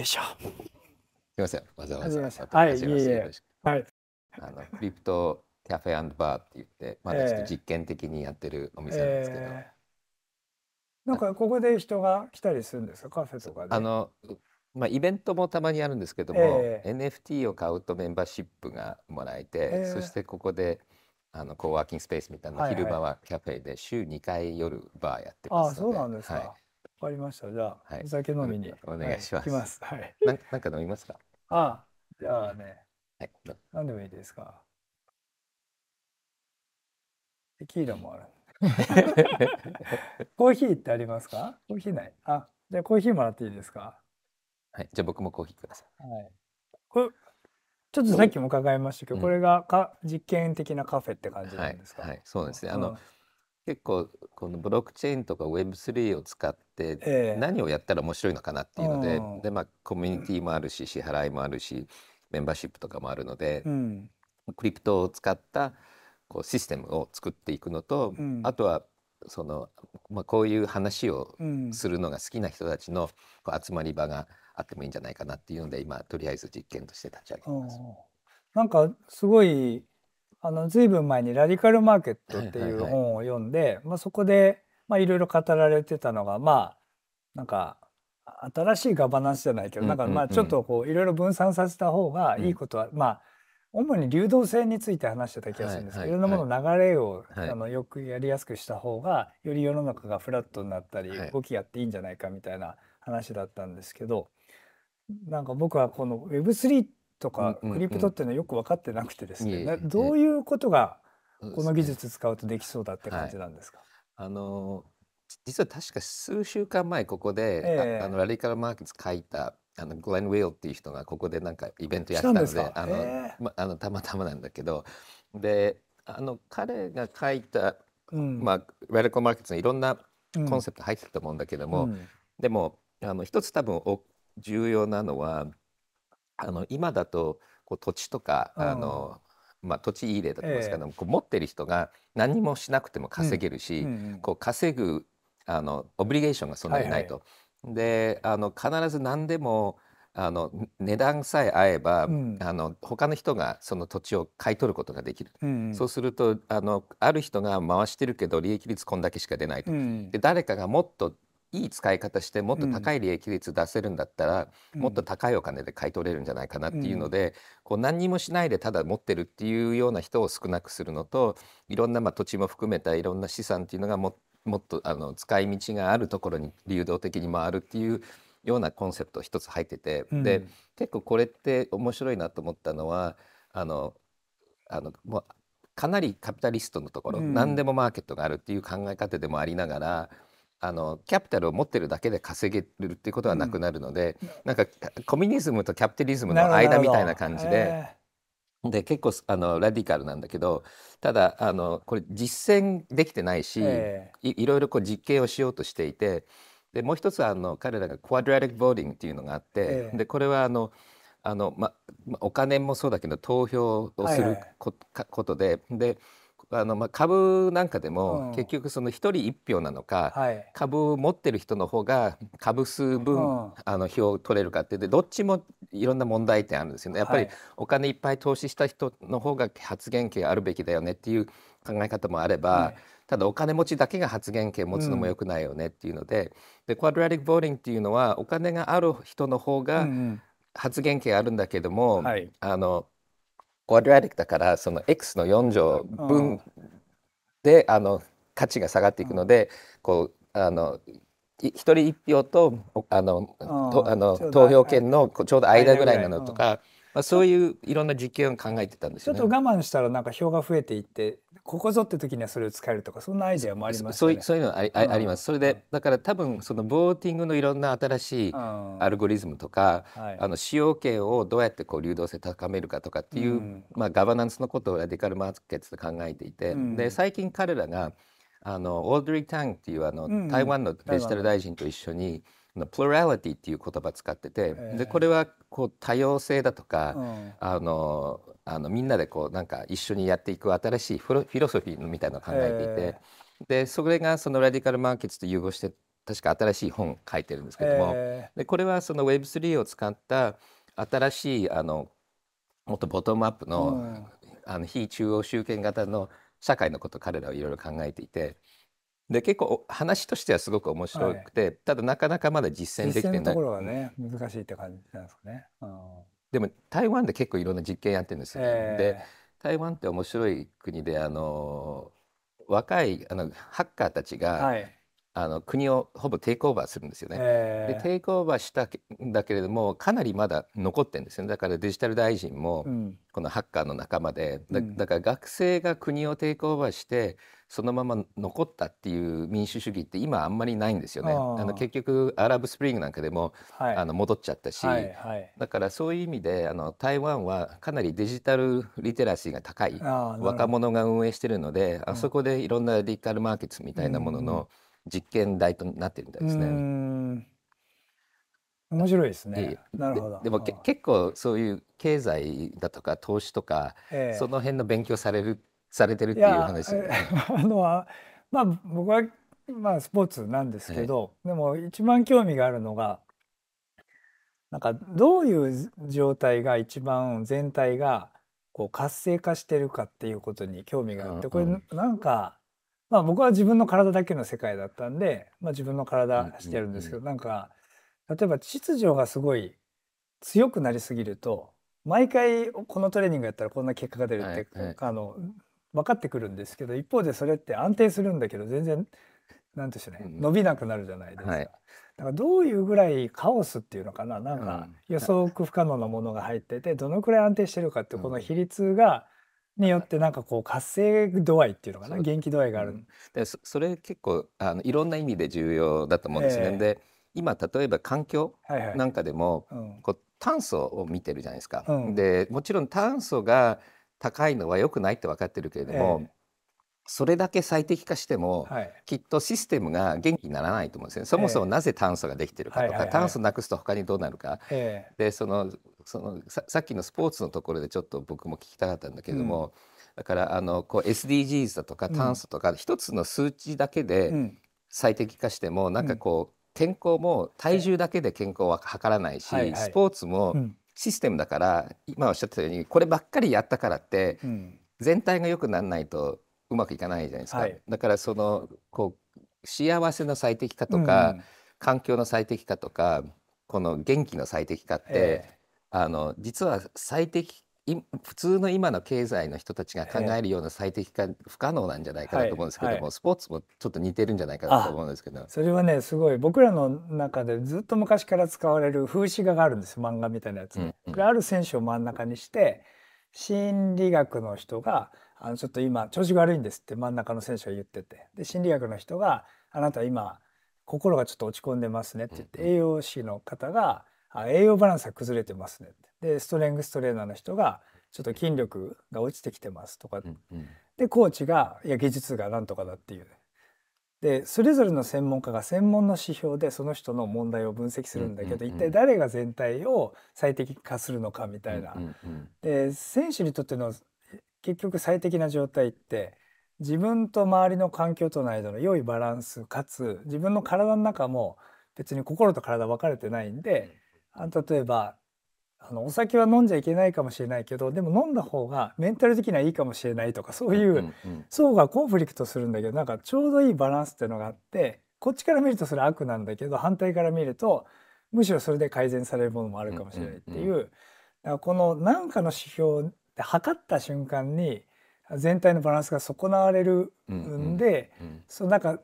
いしょ。すみません、わざわざ。はい、いえいえ。はい。あの、クリプトカフェバーって言って、まだちょっと実験的にやってるお店なんですけど。えーなんかここで人が来たりするんですか、カフェとかあの、まあ、イベントもたまにあるんですけども、えー、NFT を買うとメンバーシップがもらえて、そしてここであのコーワーキングスペースみたいな、昼間はカフェで週2回夜バーやってますのであそうなんですか、はいわかりました。じゃあ、はい、お酒飲みに。お願いします。はい、ますはい、ななんか飲みますかあじゃあね。はい。なんでもいいですか。テキーラもある。コーヒーってありますかコーヒーない。あ、じゃあコーヒーもらっていいですかはい。じゃあ僕もコーヒーください。はい。これ、ちょっとさっきも伺いましたけど、これがか実験的なカフェって感じなんですか、はい、はい、そうですね。あの、うん結構このブロックチェーンとか Web3 を使って何をやったら面白いのかなっていうのでえー、でまあ、コミュニティもあるし支払いもあるしメンバーシップとかもあるので、うん、クリプトを使ったこうシステムを作っていくのと、うん、あとはその、まあ、こういう話をするのが好きな人たちのこう集まり場があってもいいんじゃないかなっていうので今とりあえず実験として立ち上げてます。なんかすごいあの随分前に「ラディカルマーケット」っていう本を読んで、まあ、そこでいろいろ語られてたのがまあなんか新しいガバナンスじゃないけど、なんかまあちょっとこういろいろ分散させた方がいいことは、うん、まあ主に流動性について話してた気がするんですけど、はいろ、はい、んなもの流れを、はい、あのよくやりやすくした方がより世の中がフラットになったり、動きやっていいんじゃないかみたいな話だったんですけどなんか僕はこの Web3 っとかクリプトっていうのはよく分かってなくてですね、どういうことがこの技術使うとできそうだって感じなんですか、はい、あの実は確か数週間前ここで、えー、あのラリカルマーケット書いたあのグレン・ウィルっていう人がここでなんかイベントやったのであの、えー、ま、あのたまたまなんだけどであの彼が書いた、うん、まあ、ラリカルマーケットのいろんなコンセプト入ってたと思うんだけども、うんうん、でもあの一つ多分重要なのはあの今だとこう土地とか、あのまあ、土地いい例だと思いますけども、ええ、持ってる人が何もしなくても稼げるし、うんうんうん、こう稼ぐあのオブリゲーションがそんなにないと。はいはい、であの必ず何でもあの値段さえ合えば、うん、あの他の人がその土地を買い取ることができる、うんうん、そうするとあのある人が回してるけど利益率こんだけしか出ないと、うんうん、で誰かがもっといい使い方してもっと高い利益率出せるんだったら、うん、もっと高いお金で買い取れるんじゃないかなっていうので、うん、こう何にもしないでただ持ってるっていうような人を少なくするのといろんなまあ土地も含めたいろんな資産っていうのがももっとあの使い道があるところに流動的に回るっていうようなコンセプト一つ入ってて、うん、で結構これって面白いなと思ったのはあのあのもうかなりカピタリストのところ、何でもマーケットがあるっていう考え方でもありながら。あのキャピタルを持ってるだけで稼げるっていうことはなくなるので、うん、なんかコミュニズムとキャピタリズムの間みたいな感じで。で結構あのラディカルなんだけどただあのこれ実践できてないし、えー、いいろいろこう実験をしようとしていてでもう一つあの彼らがクアドラティック・ボーディングっていうのがあって、えー、でこれはあのあの、ま、お金もそうだけど投票をすることはいはい、であの、まあ、株なんかでも、結局その1人1票なのか、株を持ってる人の方が株数分、あの票を取れるかってでどっちもいろんな問題点あるんですよね。やっぱりお金いっぱい投資した人の方が発言権あるべきだよねっていう考え方もあれば、ただお金持ちだけが発言権持つのもよくないよねっていうのでうん、でクアドラティック・ボーリングっていうのはお金がある人の方が発言権あるんだけども、はい、あのクアドラティックだからその x の4乗分であの価値が下がっていくのでこうあの一人一票とあのあの投票権のちょうど間ぐらいなのとか。まあ、そういういろんな実験を考えてたんですよ、ね、ちょっと我慢したらなんか票が増えていってここぞって時にはそれを使えるとかそんなアイデアもあります、ね、そういうのあり,、あります。それでだから多分そのボーティングのいろんな新しいアルゴリズムとか、はい、あの使用権をどうやってこう流動性高めるかとかっていう、うん、まあガバナンスのことをラディカルマーケットで考えていて、うん、で最近彼らがあのオードリー・タンっていうあの、台湾のデジタル大臣と一緒に、うんプラリティっていう言葉使ってて、でこれはこう多様性だとか、うん、あのあのみんなでこうなんか一緒にやっていく新しいフィロソフィーみたいなのを考えていて、でそれがそのラディカルマーケットと融合して確か新しい本書いてるんですけども、でこれはその Web3 を使った新しいあのもっとボトムアップのうん、あの非中央集権型の社会のこと彼らはいろいろ考えていてで結構話としてはすごく面白くて、はい、ただなかなかまだ実践できてない。ところはね難しいって感じなんですかね。うん、でも台湾で結構いろんな実験やってるんですよ、えー、で台湾って面白い国であの若いあのハッカーたちが、はいあの国をほぼテイクオーバーするんですよね。えー、でテイクオーバーしたんだけれどもかなりまだ残ってんですよねだからデジタル大臣もこのハッカーの仲間で、うん、だから学生が国をテイクオーバーしてそのまま残ったっていう民主主義って今あんまりないんですよね。あの結局アラブスプリングなんかでも、はい、あの戻っちゃったし、はいはい、だからそういう意味であの台湾はかなりデジタルリテラシーが高い若者が運営してるので、うあそこでいろんなデジタルマーケットみたいなものの、うん実験台となってるみたいですね。面白いですね。なるほど。でも結構そういう経済だとか投資とか、えー、その辺の勉強されるされてるっていう話。あのまあ僕はまあスポーツなんですけど、えー、でも一番興味があるのがなんかどういう状態が一番全体がこう活性化してるかっていうことに興味があって、これなんかまあ僕は自分の体だけの世界だったんで、まあ、自分の体してるんですけど、なんか例えば秩序がすごい強くなりすぎると毎回このトレーニングやったらこんな結果が出るって、はいはい、あの分かってくるんですけど一方でそれって安定するんだけど全然んて言うね、伸びなくなるじゃないですか、はい、だからどういうぐらいカオスっていうのかななんか予測不可能なものが入っててどのくらい安定してるかってこの比率がによってなんかこう活性度合いっていうのかな元気度合いがある、うん、でそそれ結構あのいろんな意味で重要だと思うんですね、えー、で今例えば環境なんかでも、こう炭素を見てるじゃないですか、うん、でもちろん炭素が高いのは良くないって分かってるけれども、えーそれだけ最適化しても、はい、きっとシステムが元気にならないと思うんですねそもそもなぜ炭素ができてるかとか、炭素なくすと他にどうなるか、えー、でそのそのさっきのスポーツのところでちょっと僕も聞きたかったんだけども、だからあのこう SDGs だとか炭素とか一つの数値だけで最適化しても、うなんかこう健康も体重だけで健康は測らないし、スポーツもシステムだから、今おっしゃったようにこればっかりやったからって、全体が良くならないとうまくいかないじゃないですか、だからそのこう幸せの最適化とか、環境の最適化とかこの元気の最適化って、あの実は最適普通の今の経済の人たちが考えるような最適化不可能なんじゃないかなと思うんですけども、はいはい、スポーツもちょっと似てるんじゃないかなと思うんですけどそれはねすごい僕らの中でずっと昔から使われる風刺画があるんですよ漫画みたいなやつ、ね、うんうん、ある選手を真ん中にして心理学の人があのちょっと今調子が悪いんですって真ん中の選手は言っててで心理学の人があなた今心がちょっと落ち込んでますねって言って、うんうん、栄養士の方があ栄養バランスが崩れてますねでストレングストレーナーの人がちょっと筋力が落ちてきてますとか、うんうん、でコーチがいや技術がなんとかだっていう、ね、でそれぞれの専門家が専門の指標でその人の問題を分析するんだけど、一体誰が全体を最適化するのかみたいな。で選手にとっての結局最適な状態って自分と周りの環境との間の良いバランスかつ自分の体の中も別に心と体分かれてないんで、例えばあのお酒は飲んじゃいけないかもしれないけどでも飲んだ方がメンタル的にはいいかもしれないとかそういう層がコンフリクトするんだけどなんかちょうどいいバランスっていうのがあってこっちから見るとそれ悪なんだけど反対から見るとむしろそれで改善されるものもあるかもしれないっていう,、この何かの指標で測った瞬間に全体のバランスが損なわれるんで、そのなんか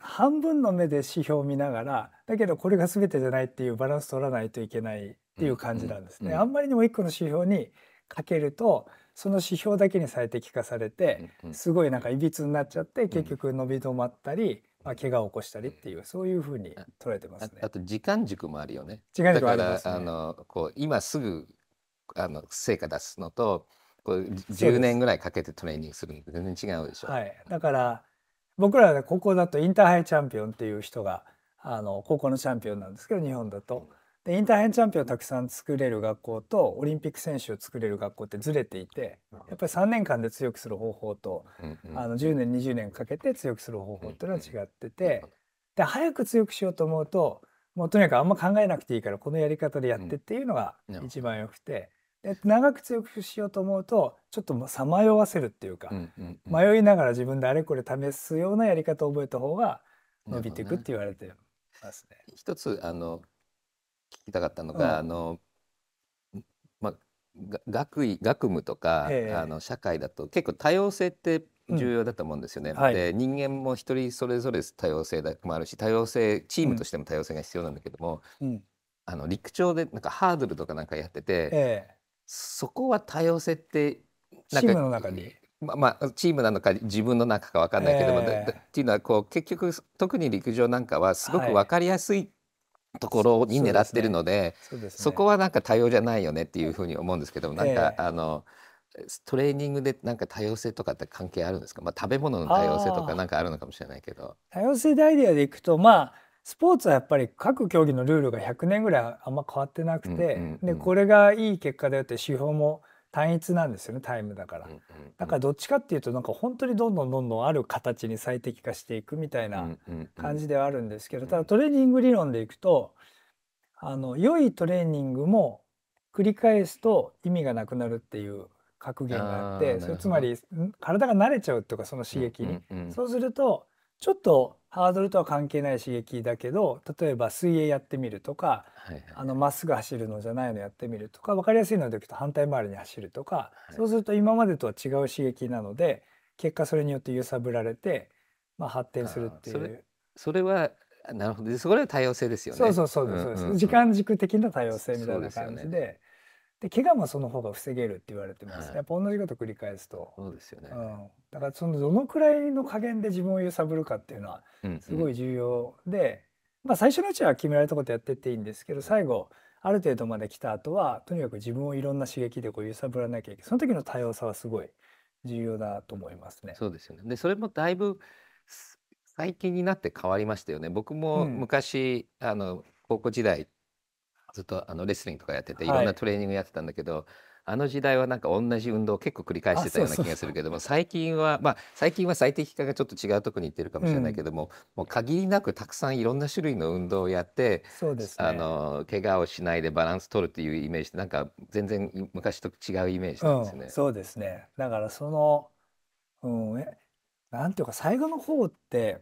半分の目で指標を見ながらだけどこれが全てじゃないっていうバランス取らないといけないっていう感じなんですね。うんうん、あんまりにも一個の指標にかけるとその指標だけに最適化されてすごいなんかいびつになっちゃって結局伸び止まったり、まあ、怪我を起こしたりっていうそういうふうに捉えてますね。あと時間軸もあるよね。時間軸あります、ね、あのこう今すぐあの成果出すのとこう10年ぐらいかけてトレーニングするの全然違うでしょ。はい、だから僕らは高校だとインターハイチャンピオンっていう人があの高校のチャンピオンなんですけど日本だと。でインターハイチャンピオンたくさん作れる学校とオリンピック選手を作れる学校ってずれていてやっぱり3年間で強くする方法と、あの10年20年かけて強くする方法っていうのは違ってて、で早く強くしようと思うともうとにかくあんま考えなくていいからこのやり方でやってっていうのが一番よくて、長く強くしようと思うとちょっとさまよわせるっていうか、うんうんうん、迷いながら自分であれこれ試すようなやり方を覚えた方が伸びていくって言われてますね。ね一つあの聞きたかったのが、うん、あのまあ学位学務とか、あの社会だと結構多様性って重要だと思うんですよね。うんはい、で人間も一人それぞれ多様性もあるし多様性チームとしても多様性が必要なんだけども、うん、あの陸上でなんかハードルとかなんかやってて、えそこは多様性ってチームの中にまあ、まあ、チームなのか自分の中か分かんないけども、えー、っていうのはこう結局特に陸上なんかはすごく分かりやすいところに狙ってるのではいそそでね、そこはなんか多様じゃないよねっていうふうに思うんですけどもなんか、えー、あのトレーニングでなんか多様性とかって関係あるんですか、まあ、食べ物の多様性とかなんかあるのかもしれないけど。多様性でアイデアでいくとまあスポーツはやっぱり各競技のルールが100年ぐらいあんま変わってなくて、うんうんうん、でこれがいい結果だよって指標も単一なんですよねタイムだから、うんうんうん、だからどっちかっていうとなんか本当にどんどんどんどんある形に最適化していくみたいな感じではあるんですけどただトレーニング理論でいくとあの良いトレーニングも繰り返すと意味がなくなるっていう格言があってそれつまり体が慣れちゃうとかその刺激に、うんうんうん、そうするとちょっとハードルとは関係ない刺激だけど例えば水泳やってみるとかまっすぐ走るのじゃないのやってみるとか分かりやすいのでいくと反対回りに走るとか、はい、そうすると今までとは違う刺激なので結果それによって揺さぶられて、まあ、発展するっていうそれはなるほどそれは多様性ですよねそうそうそうです、うんうん、時間軸的な多様性みたいな感じで、ね、で怪我もその方が防げるって言われてます、ね、はい、やっぱ同じこと繰り返すとそうですよね、うん、だからそのどのくらいの加減で自分を揺さぶるかっていうのはすごい重要で、うんうん、まあ、最初のうちは決められたことやってっていいんですけど最後ある程度まで来た後はとにかく自分をいろんな刺激でこう揺さぶらなきゃいけないその時の多様さはすごい重要だと思いますね。そうですよねでそれもだいぶ最近になって変わりましたよね僕も昔、うん、あの高校時代ずっとあのレスリングとかやってていろんなトレーニングやってたんだけど、はい、あの時代はなんか同じ運動を結構繰り返してたような気がするけども最近はまあ最近は最適化がちょっと違うとこに行ってるかもしれないけども、うん、もう限りなくたくさんいろんな種類の運動をやってそうです、ね、あの怪我をしないでバランス取るっていうイメージなんか全然昔と違うイメージなんですね、うん、そうですねだからその、うん、なんていうか最後の方って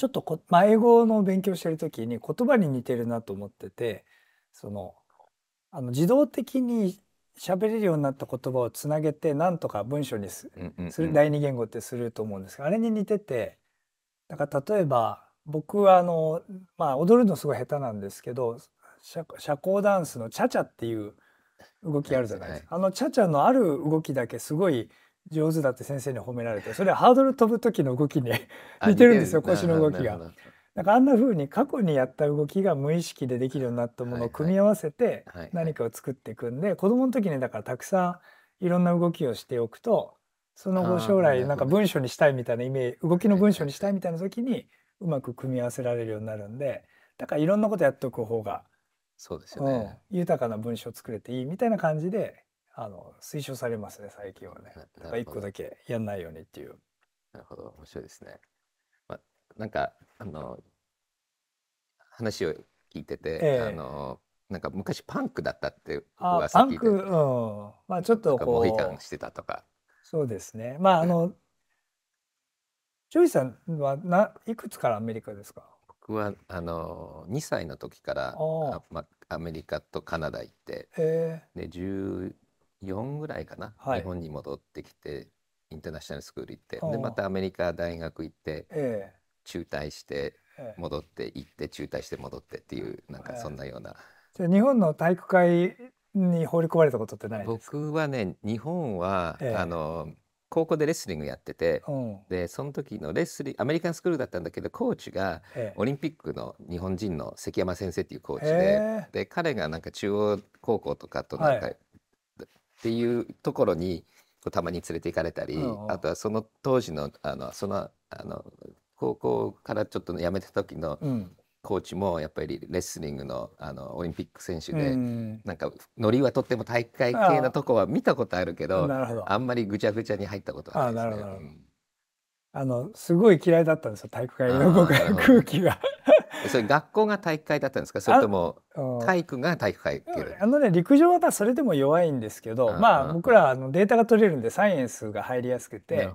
ちょっとこ、まあ、英語の勉強してる時に言葉に似てるなと思っててそのあの自動的に喋れるようになった言葉をつなげてなんとか文章にす,、る第二言語ってすると思うんですがあれに似ててだから例えば僕はあの、まあ、踊るのすごい下手なんですけど社交ダンスのチャチャっていう動きあるじゃないですか、はい、あのチャチャのある動きだけすごい上手だって先生に褒められてそれはハードル飛ぶ時の動きに似てるんですよ腰の動きが。なんかあんなうに過去にやった動きが無意識でできるようになったものを組み合わせて何かを作っていくんで子供の時にだからたくさんいろんな動きをしておくとその後将来なんか文章にしたいみたいなイメージ動きの文章にしたいみたいな時にうまく組み合わせられるようになるんでだからいろんなことやっておく方がそうですよね、豊かな文章を作れていいみたいな感じであの推奨されますね最近はね。一個だけやんないようにっていう。なるほど面白いですね。まあ、なんかあの話を聞いてて、えあのなんか昔パンクだったって噂聞いてパンク、うん、まあちょっとこう。モヒカンしてたとか。そうですね。まああのジョイさんはないくつからアメリカですか僕はあの2歳の時からあ、ま、アメリカとカナダ行って、えー、で4ぐらいかな、はい、日本に戻ってきてインターナショナルスクール行ってでまたアメリカ大学行って、えー、中退して戻って行って中退して戻ってっていうなんかそんなような。えー、じゃ日本の体育会に放り込まれたことってない僕はね日本は、えー、あの高校でレスリングやってて、うん、でその時のレスリアメリカンスクールだったんだけどコーチがオリンピックの日本人の関山先生っていうコーチで,、で彼がなんか中央高校とかとなんかっていうところにたまに連れて行かれたり、あとはその当時のあのそのあの高校からちょっと辞めた時の、コーチもやっぱりレスリングのあのオリンピック選手で、うん、なんかノリはとっても大会系のとこは見たことあるけどあんまりぐちゃぐちゃに入ったことはないですね。あのすごい嫌いだったんですよ体育会の僕は空気が。それ学校が体育会だったんですか それとも体育が体育会あのね陸上はそれでも弱いんですけどまあ僕らあのデータが取れるんでサイエンスが入りやすくて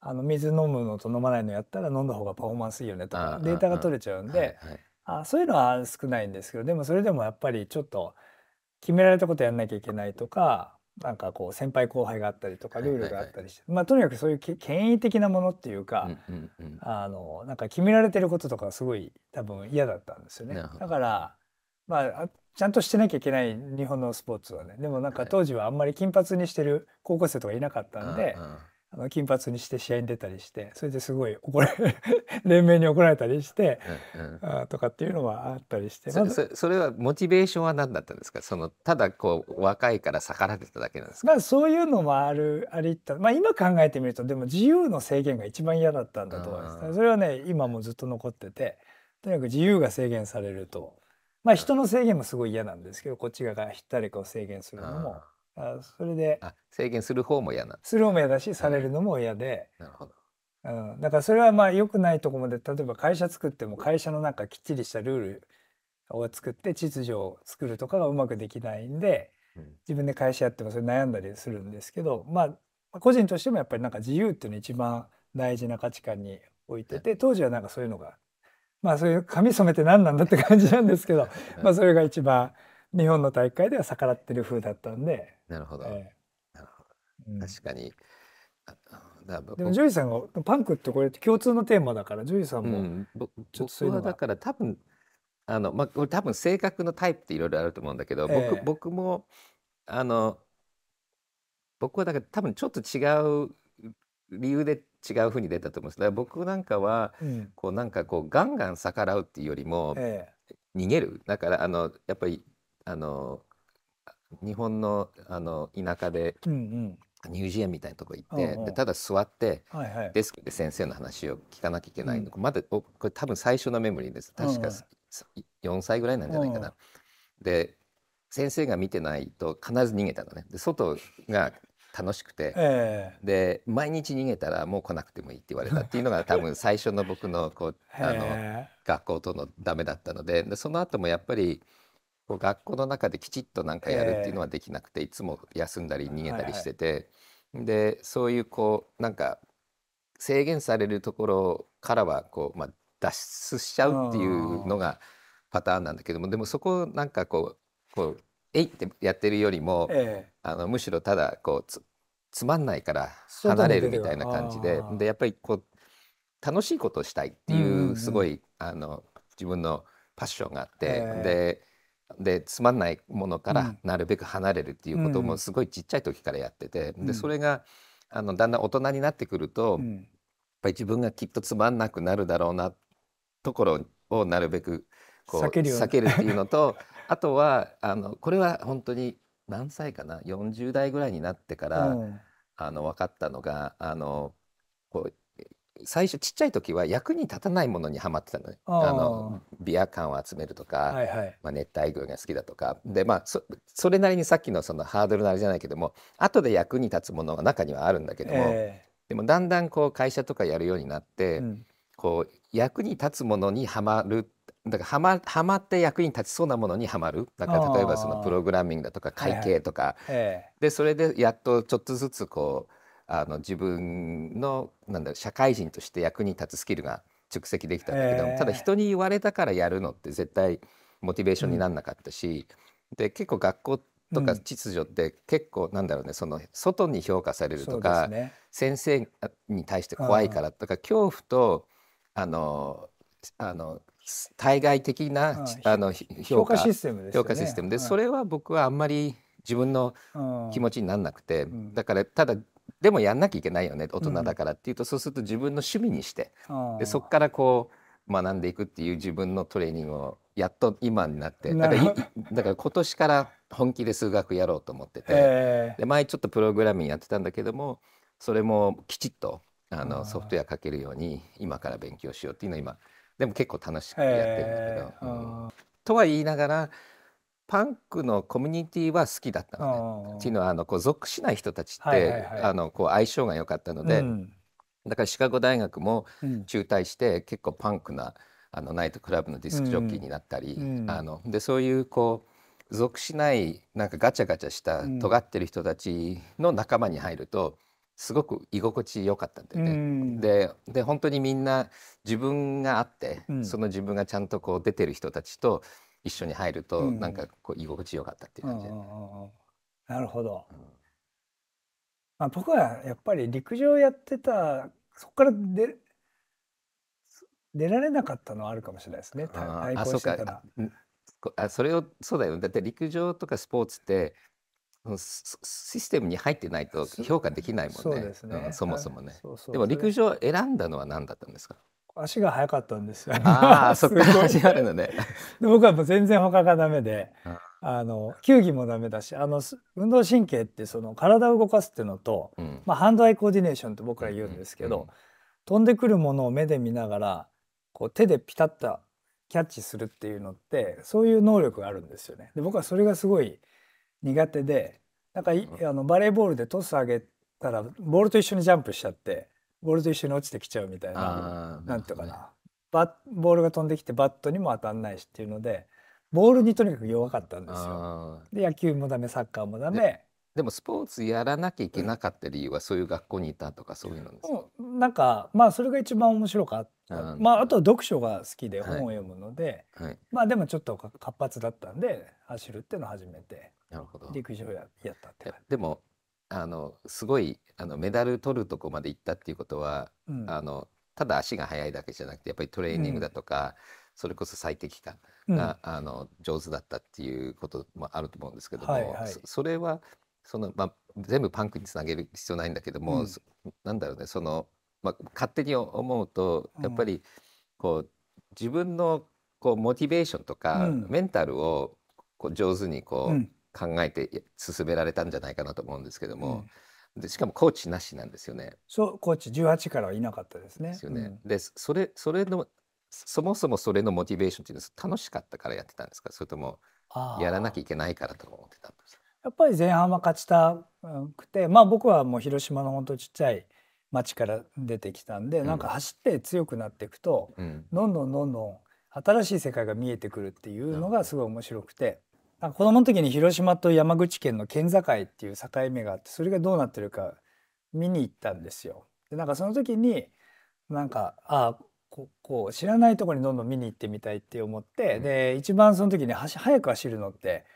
あの水飲むのと飲まないのやったら飲んだ方がパフォーマンスいいよねとかデータが取れちゃうんで、あそういうのは少ないんですけどでもそれでもやっぱりちょっと決められたことやんなきゃいけないとかなんかこう先輩後輩があったりとかルールがあったりして、まあとにかくそういう権威的なものっていうか、あのなんか決められてることとかすごい多分嫌だったんですよね。だからまあちゃんとしてなきゃいけない日本のスポーツはねでもなんか当時はあんまり金髪にしてる高校生とかいなかったんで、あの金髪にして試合に出たりしてそれですごい怒れ 連盟に怒られたりして、うんうん、あとかっていうのはあったりして、ま、そそれはモチベーションは何だったんですかそのただこう若いから逆らってただけなんですか、まあ、そういうのもあるありったまあ今考えてみるとでも自由の制限が一番嫌だったんだと思います、ね、それはね今もずっと残っててとにかく自由が制限されるとまあ人の制限もすごい嫌なんですけどこっち側が誰かを制限するのも。あそれで制限する方も嫌なする方も嫌だしされるのも嫌で、なるほどうん、だからそれはまあ良くないとこまで例えば会社作っても会社のなんかきっちりしたルールを作って秩序を作るとかがうまくできないんで自分で会社やってもそれ悩んだりするんですけど、まあ、個人としてもやっぱりなんか自由っていうの一番大事な価値観に置いてて当時はなんかそういうのがまあそういう髪染めて何なんだって感じなんですけど、まあ、それが一番日本の大会では逆らってる風だったんでなるほど、えー、確かに、うん、でもジョイさんがパンクってこれ共通のテーマだからジョイさんも、うん、ちょっとそういうのだから多分あの、まあ、多分性格のタイプっていろいろあると思うんだけど、えー、僕僕もあの僕はだから多分ちょっと違う理由で違うふうに出たと思うんですだから僕なんかは、うん、こうなんかこうガンガン逆らうっていうよりも、えー、逃げるだからあのやっぱりあの日本のあの田舎で、うんうん、乳児園みたいなとこ行って、うんうん、でただ座って、はいはい、デスクで先生の話を聞かなきゃいけないの、うん、まだこれ多分最初のメモリーです確か4歳ぐらいなんじゃないかな。で先生が見てないと必ず逃げたのね。で外が楽しくて、えー、で毎日逃げたらもう来なくてもいいって言われたっていうのが 多分最初の僕のこうあの学校とのダメだったのででその後もやっぱりこう学校の中できちっと何かやるっていうのはできなくて、いつも休んだり逃げたりしてて、はいはい、でそういうこうなんか制限されるところからはこう、まあ、脱出しちゃうっていうのがパターンなんだけどもでもそこをなんかこうこうえいってやってるよりも、えあのむしろただこうつつまんないから離れるみたいな感じででやっぱりこう楽しいことをしたいっていうすごい、あの自分のパッションがあって、えー、ででつまんないものからなるべく離れるっていうこともすごいちっちゃい時からやってて、でそれがあのだんだん大人になってくると、やっぱり自分がきっとつまんなくなるだろうなところをなるべくこう避ける避けるっていうのと あとはあのこれは本当に何歳かな40代ぐらいになってから、あの分かったのがあのこう最初ちっちゃい時は役に立たないものにはまってたのねあのビア缶を集めるとか、はいはい、まあ、熱帯魚が好きだとかでまあそれなりにさっきのそのハードルのあれじゃないけども後で役に立つものが中にはあるんだけども、えー、でもだんだんこう会社とかやるようになって、うん、こう役に立つものにはまるだからはまはまって役に立ちそうなものにはまるだから例えばそのプログラミングだとか会計とか、はいはい、でそれでやっとちょっとずつこうあの自分のなんだろう社会人として役に立つスキルが蓄積できたんだけど、えー、ただ人に言われたからやるのって絶対モチベーションにならなかったし、うん、で結構学校とか秩序って結構なんだろうね、うん、その外に評価されるとか、ね、先生に対して怖いからとか、恐怖とあのあの対外的な、あの評価評価システムで、それは僕はあんまり自分の気持ちになんなくて、だからただでもやんなきゃいけないよね大人だからっていうと、うん、そうすると自分の趣味にしてでそこからこう学んでいくっていう自分のトレーニングをやっと今になってだからだから今年から本気で数学やろうと思ってて、えー、で前ちょっとプログラミングやってたんだけどもそれもきちっとあのソフトウェアかけるように今から勉強しようっていうのを今でも結構楽しくやってるんだけど。えーうん、とは言いながらパンクのコミュニティは好きだったのね。っていうのはあのこう属しない人たちって、はいはいはい、あのこう相性が良かったので、うん、だからシカゴ大学も中退して、結構パンクなあのナイトクラブのディスクジョッキーになったり、うん、あのでそういうこう属しないなんかガチャガチャした尖ってる人たちの仲間に入ると。すごく居心地良かったんだよね。うん、でで本当にみんな自分があって、うん、その自分がちゃんとこう出てる人たちと一緒に入ると、なんかこう居心地よかったっていう感じ、なるほど、うんまあ、僕はやっぱり陸上やってたそこから出出られなかったのはあるかもしれないですねあ抗してたあそれをそうだよだって陸上とかスポーツってシステムに入ってないと評価できないもんね、ねうん、そもそもねでも陸上選んだのは何だったんですか足が速かったんですよ。ああ、そ足あるのね。で僕はもう全然他がダメで、あの球技もダメだし、あの運動神経ってその体を動かすっていうのと、うん、まあハンドアイコーディネーションって僕は言うんですけど、うんうん、飛んでくるものを目で見ながら、こう手でピタッとキャッチするっていうのって、そういう能力があるんですよね。で、僕はそれがすごい苦手で、なんかあのバレーボールでトス上げたらボールと一緒にジャンプしちゃって。ボールと一緒に落ちてきちゃうみたいななんとかな、ね、ボールが飛んできてバットにも当たんないしっていうのでボールにとにかく弱かったんですよ。で野球もダメサッカーもダメ。でもスポーツやらなきゃいけなかった理由はそういう学校にいたとかそういうのですか、うん、なんかまあそれが一番面白かったまああとは読書が好きで本を読むので、はいはい、まあでもちょっと活発だったんで走るっていうのを始めて陸上ややったってでもあのすごいあのメダル取るとこまで行ったっていうことは、うん、あのただ足が速いだけじゃなくてやっぱりトレーニングだとか、うん、それこそ最適化が、うん、あの上手だったっていうこともあると思うんですけども、はいはい、そそれはその、ま全部パンクにつなげる必要ないんだけども、うん、なんだろうねその、ま勝手に思うとやっぱりこう自分のこうモチベーションとか、メンタルをこう上手にこう、考えて進められたんじゃないかなと思うんですけども、うん、でしかもコーチなしなんですよね。そうコーチ18からはいなかったですね。ですよね。うん、でそれそれのそもそもそれのモチベーションっていうのは楽しかったからやってたんですかそれともやらなきゃいけないからと思ってたんですやっぱり前半は勝ちたくてまあ僕はもう広島の本当ちっちゃい町から出てきたんで、うん、なんか走って強くなっていくと、うん、どんどんどんどん新しい世界が見えてくるっていうのがすごい面白くて、なんか子供の時に広島と山口県の県境っていう境目があってそれがどうなってるか見に行ったんですよ。でなんかその時になんかあここう知らないとこにどんどん見に行ってみたいって思って、うん、で一番その時に早く走るのって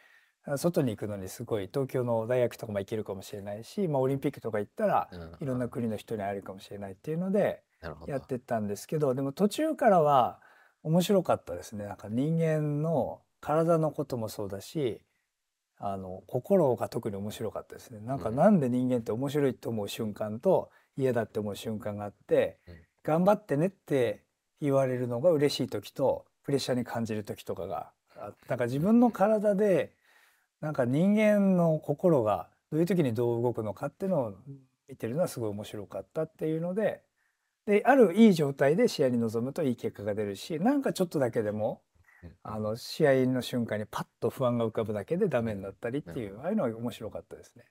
外に行くのにすごい東京の大学とかも行けるかもしれないし、まあ、オリンピックとか行ったらいろんな国の人に会えるかもしれないっていうのでやってったんですけどでも途中からは面白かったですね。なんか人間の体のこともそうだしあの心が特に面白かったですねなんかなんで人間って面白いと思う瞬間と嫌だって思う瞬間があって、うん、頑張ってねって言われるのが嬉しい時とプレッシャーに感じる時とかがなんか自分の体でなんか人間の心がどういう時にどう動くのかっていうのを見てるのはすごい面白かったっていうのでであるいい状態で試合に臨むといい結果が出るしなんかちょっとだけでもあの試合の瞬間にパッと不安が浮かぶだけでダメになったりっていう、ああいうのが面白かったですね。